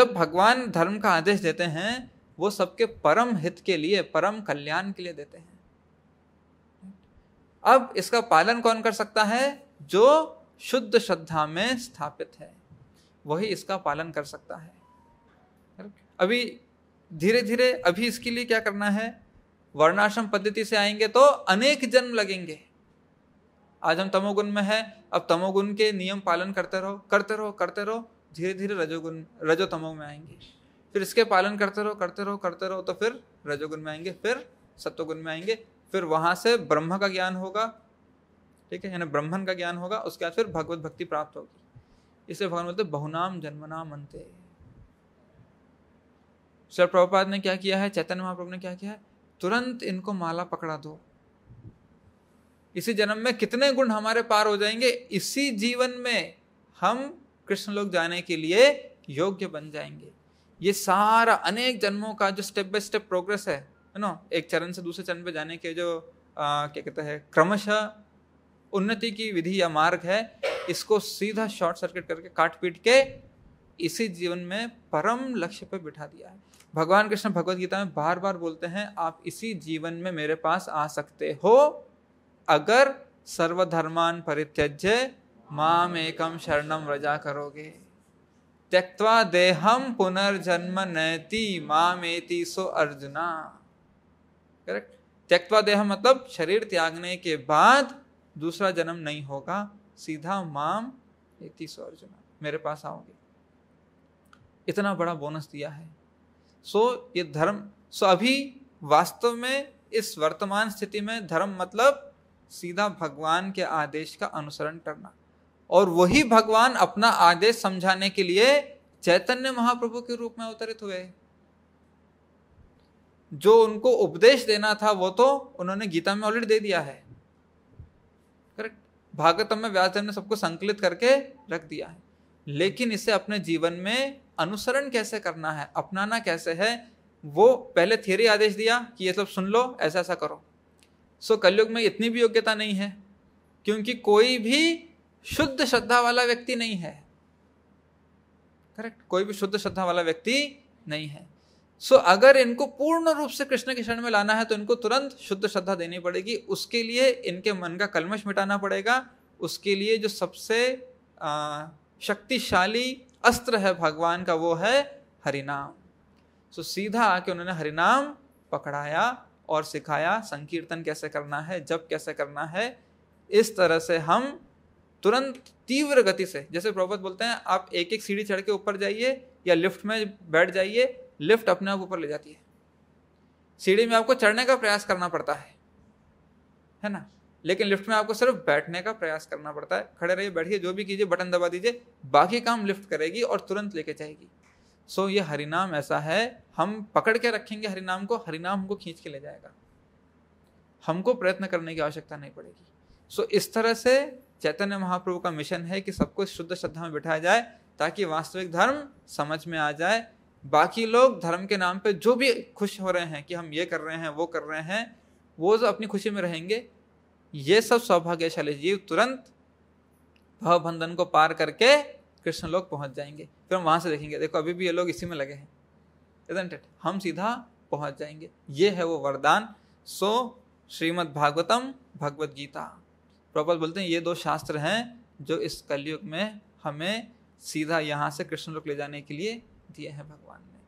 जब भगवान धर्म का आदेश देते हैं वो सबके परम हित के लिए परम कल्याण के लिए देते हैं अब इसका पालन कौन कर सकता है जो शुद्ध श्रद्धा में स्थापित है वही इसका पालन कर सकता है अभी धीरे धीरे अभी इसके लिए क्या करना है वर्णाश्रम पद्धति से आएंगे तो अनेक जन्म लगेंगे आज हम तमोगुण में हैं अब तमोगुण के नियम पालन करते रहो करते रहो करते रहो धीरे धीरे रजोगुण रजोतमो में आएंगे फिर इसके पालन करते रहो करते रहो करते रहो तो फिर रजोगुण में आएंगे फिर सत्वगुण में आएंगे फिर वहाँ से ब्रह्म का ज्ञान होगा ठीक है यानी ब्रह्मन का ज्ञान होगा उसके बाद फिर भगवत भक्ति प्राप्त होगी इसे भगवान बोलते बहुनाम जन्मनाम अंत सर प्रभुपाद ने क्या किया है चैतन्य महाप्रभु ने क्या किया है तुरंत इनको माला पकड़ा दो इसी जन्म में कितने गुण हमारे पार हो जाएंगे इसी जीवन में हम कृष्ण लोग जाने के लिए योग्य बन जाएंगे ये सारा अनेक जन्मों का जो स्टेप बाय स्टेप प्रोग्रेस है नो एक चरण से दूसरे चरण पे जाने के जो आ, क्या कहते हैं क्रमशः उन्नति की विधि या मार्ग है इसको सीधा शॉर्ट सर्किट करके काट पीट के इसी जीवन में परम लक्ष्य पर बिठा दिया है भगवान कृष्ण भगवत गीता में बार बार बोलते हैं आप इसी जीवन में मेरे पास आ सकते हो अगर सर्वधर्मान परित्यज्य माम एकम शरणम रजा करोगे त्यक्वा देहम पुनर्जन्म नैति माम एति सो अर्जुना करेक्ट त्यक्वा देह मतलब शरीर त्यागने के बाद दूसरा जन्म नहीं होगा सीधा माम एति सो अर्जुना मेरे पास आओगे इतना बड़ा बोनस दिया है सो ये धर्म सो अभी वास्तव में इस वर्तमान स्थिति में धर्म मतलब सीधा भगवान के आदेश का अनुसरण करना और वही भगवान अपना आदेश समझाने के लिए चैतन्य महाप्रभु के रूप में अवतरित हुए जो उनको उपदेश देना था वो तो उन्होंने गीता में ऑलरेडी दे दिया है करेक्ट भागवतम में व्यास ने सबको संकलित करके रख दिया है लेकिन इसे अपने जीवन में अनुसरण कैसे करना है अपनाना कैसे है वो पहले थियरी आदेश दिया कि ये सब सुन लो ऐसा ऐसा करो सो कलयुग में इतनी भी योग्यता नहीं है क्योंकि कोई भी शुद्ध श्रद्धा वाला व्यक्ति नहीं है करेक्ट कोई भी शुद्ध श्रद्धा वाला व्यक्ति नहीं है सो so, अगर इनको पूर्ण रूप से कृष्ण के शरण में लाना है तो इनको तुरंत शुद्ध श्रद्धा देनी पड़ेगी उसके लिए इनके मन का कलमश मिटाना पड़ेगा उसके लिए जो सबसे शक्तिशाली अस्त्र है भगवान का वो है हरिनाम सो so, सीधा आके उन्होंने हरिनाम पकड़ाया और सिखाया संकीर्तन कैसे करना है जब कैसे करना है इस तरह से हम तुरंत तीव्र गति से जैसे प्रभुपत बोलते हैं आप एक एक सीढ़ी चढ़ के ऊपर जाइए या लिफ्ट में बैठ जाइए लिफ्ट अपने आप ऊपर ले जाती है सीढ़ी में आपको चढ़ने का प्रयास करना पड़ता है है ना लेकिन लिफ्ट में आपको सिर्फ बैठने का प्रयास करना पड़ता है खड़े रहिए बैठिए जो भी कीजिए बटन दबा दीजिए बाकी काम लिफ्ट करेगी और तुरंत लेके जाएगी सो ये हरिनाम ऐसा है हम पकड़ के रखेंगे हरिनाम को हरिनाम हमको खींच के ले जाएगा हमको प्रयत्न करने की आवश्यकता नहीं पड़ेगी सो इस तरह से चैतन्य महाप्रभु का मिशन है कि सबको शुद्ध श्रद्धा में बिठाया जाए ताकि वास्तविक धर्म समझ में आ जाए बाकी लोग धर्म के नाम पे जो भी खुश हो रहे हैं कि हम ये कर रहे हैं वो कर रहे हैं वो जो अपनी खुशी में रहेंगे ये सब सौभाग्यशाली जीव तुरंत भवबंधन को पार करके कृष्ण लोग पहुंच जाएंगे फिर हम वहां से देखेंगे देखो अभी भी ये लोग इसी में लगे हैं इजंट हम सीधा पहुंच जाएंगे ये है वो वरदान सो श्रीमद् भागवतम भगवद गीता प्रॉपर बोलते हैं ये दो शास्त्र हैं जो इस कलयुग में हमें सीधा यहाँ से कृष्ण लोक ले जाने के लिए दिए हैं भगवान ने